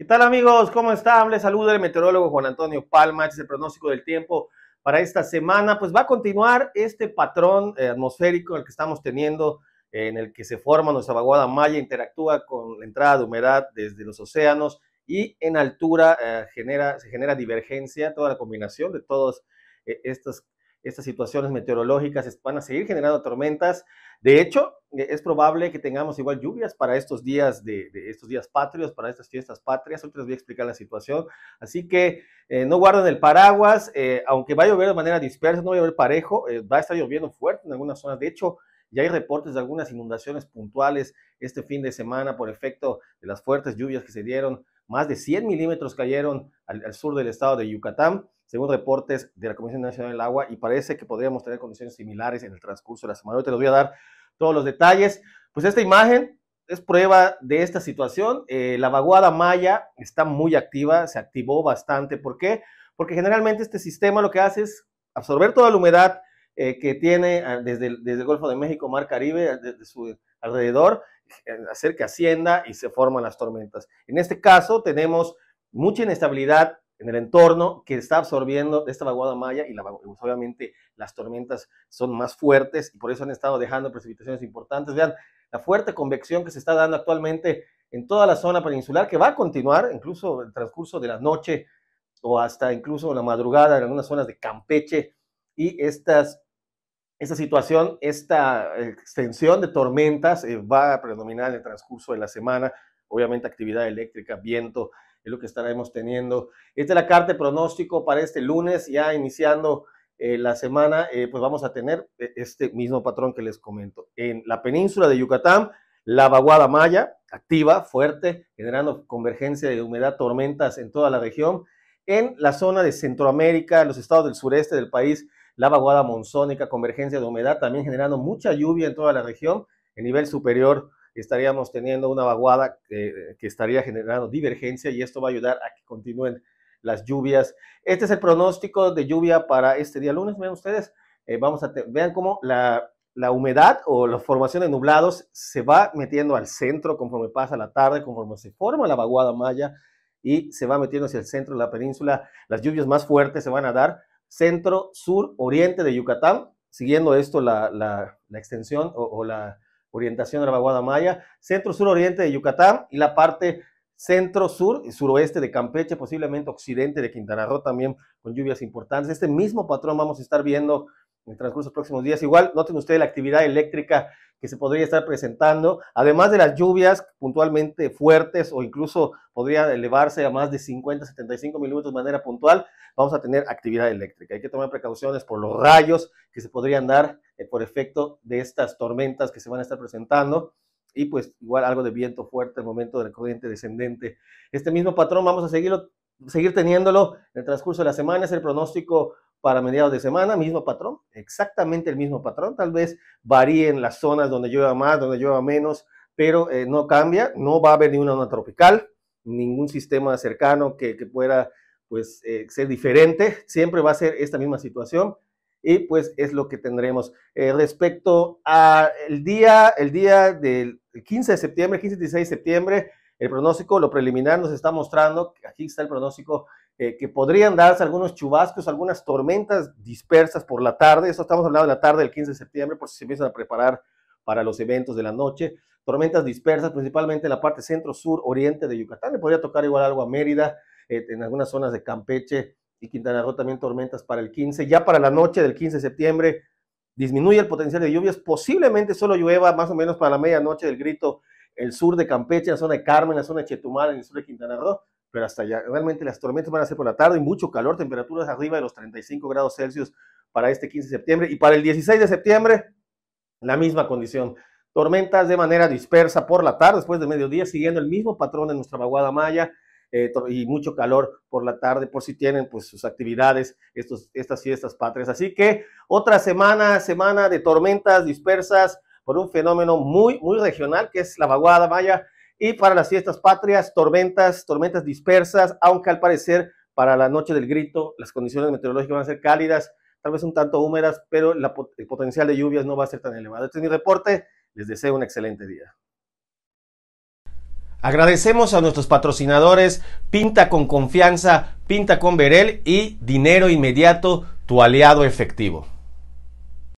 ¿Qué tal amigos? ¿Cómo están? Les saluda el meteorólogo Juan Antonio Palma. Este es el pronóstico del tiempo para esta semana. Pues va a continuar este patrón eh, atmosférico en el que estamos teniendo, eh, en el que se forma nuestra vaguada maya, interactúa con la entrada de humedad desde los océanos y en altura eh, genera, se genera divergencia, toda la combinación de todas estos. estas estas situaciones meteorológicas van a seguir generando tormentas. De hecho, eh, es probable que tengamos igual lluvias para estos días de, estos días patrios, para estas fiestas patrias. hoy les voy a explicar la situación. Así que eh, no guarden el paraguas, eh, aunque va a llover de manera dispersa, no va a llover parejo, va a estar lloviendo fuerte en algunas zonas. De hecho, ya hay reportes de algunas inundaciones puntuales este fin de semana por efecto de las fuertes lluvias que se dieron más de 100 milímetros cayeron al, sur del estado de Yucatán, según reportes de la Comisión Nacional del Agua, y parece que podríamos tener condiciones similares en el transcurso de la semana. Hoy te los voy a dar todos los detalles. Pues esta imagen es prueba de esta situación. Eh, la vaguada maya está muy activa, se activó bastante. ¿Por qué? Porque generalmente este sistema lo que hace es absorber toda la humedad eh, que tiene ah, desde el, desde el Golfo de México, Mar Caribe, desde de su alrededor, hacer que hacienda y se forman las tormentas. En este caso tenemos mucha inestabilidad en el entorno que está absorbiendo esta vaguada maya y la, obviamente las tormentas son más fuertes y por eso han estado dejando precipitaciones importantes. Vean la fuerte convección que se está dando actualmente en toda la zona peninsular que va a continuar incluso en el transcurso de la noche o hasta incluso la madrugada en algunas zonas de Campeche y estas esta situación, esta extensión de tormentas eh, va a predominar en el transcurso de la semana. Obviamente actividad eléctrica, viento, es lo que estaremos teniendo. Esta es la carta de pronóstico para este lunes, ya iniciando eh, la semana, eh, pues vamos a tener este mismo patrón que les comento. En la península de Yucatán, la vaguada maya, activa, fuerte, generando convergencia de humedad, tormentas en toda la región. En la zona de Centroamérica, en los estados del sureste del país, la vaguada monzónica, convergencia de humedad, también generando mucha lluvia en toda la región. En nivel superior estaríamos teniendo una vaguada que, estaría generando divergencia y esto va a ayudar a que continúen las lluvias. Este es el pronóstico de lluvia para este día lunes. Vean ustedes, eh, vamos a vean cómo la, humedad o la formación de nublados se va metiendo al centro conforme pasa la tarde, conforme se forma la vaguada maya y se va metiendo hacia el centro de la península. Las lluvias más fuertes se van a dar centro, sur, oriente de Yucatán, siguiendo esto la, extensión o, la orientación de la vaguada maya, centro, sur, oriente de Yucatán y la parte centro, sur y suroeste de Campeche, posiblemente occidente de Quintana Roo también con lluvias importantes. Este mismo patrón vamos a estar viendo en el transcurso de los próximos días. Igual, noten ustedes la actividad eléctrica que se podría estar presentando, además de las lluvias puntualmente fuertes o incluso podría elevarse a más de 50, 75 milímetros de manera puntual, vamos a tener actividad eléctrica. Hay que tomar precauciones por los rayos que se podrían dar eh, por efecto de estas tormentas que se van a estar presentando y pues igual algo de viento fuerte al momento del corriente descendente. Este mismo patrón vamos a seguirlo, seguir teniéndolo en el transcurso de la semana, es el pronóstico para mediados de semana, mismo patrón, exactamente el mismo patrón, tal vez varíen las zonas donde llueva más, donde llueva menos, pero eh, no cambia, no va a haber ninguna zona tropical, ningún sistema cercano que, pueda pues eh, ser diferente, siempre va a ser esta misma situación y pues es lo que tendremos. Eh, respecto al día, el día del 15 de septiembre, 15 y 16 de septiembre, el pronóstico, lo preliminar nos está mostrando, aquí está el pronóstico eh, que podrían darse algunos chubascos, algunas tormentas dispersas por la tarde. Eso estamos hablando de la tarde del 15 de septiembre, por si se empiezan a preparar para los eventos de la noche. Tormentas dispersas, principalmente en la parte centro-sur, oriente de Yucatán. Le podría tocar igual algo a Mérida, eh, en algunas zonas de Campeche y Quintana Roo también tormentas para el 15. Ya para la noche del 15 de septiembre disminuye el potencial de lluvias. Posiblemente solo llueva más o menos para la medianoche del grito el sur de Campeche, la zona de Carmen, la zona de Chetumal, en el sur de Quintana Roo pero hasta allá. Realmente las tormentas van a ser por la tarde y mucho calor, temperaturas arriba de los 35 grados Celsius para este 15 de septiembre y para el 16 de septiembre la misma condición. Tormentas de manera dispersa por la tarde, después de mediodía, siguiendo el mismo patrón de nuestra vaguada maya eh, y mucho calor por la tarde, por si tienen pues sus actividades, estos, estas fiestas patrias. Así que otra semana, semana de tormentas dispersas por un fenómeno muy, muy regional que es la vaguada maya y para las fiestas patrias, tormentas, tormentas dispersas, aunque al parecer para la noche del grito las condiciones meteorológicas van a ser cálidas, tal vez un tanto húmedas, pero el potencial de lluvias no va a ser tan elevado. Este es mi reporte, les deseo un excelente día. Agradecemos a nuestros patrocinadores Pinta con Confianza, Pinta con Verel y Dinero Inmediato, tu aliado efectivo.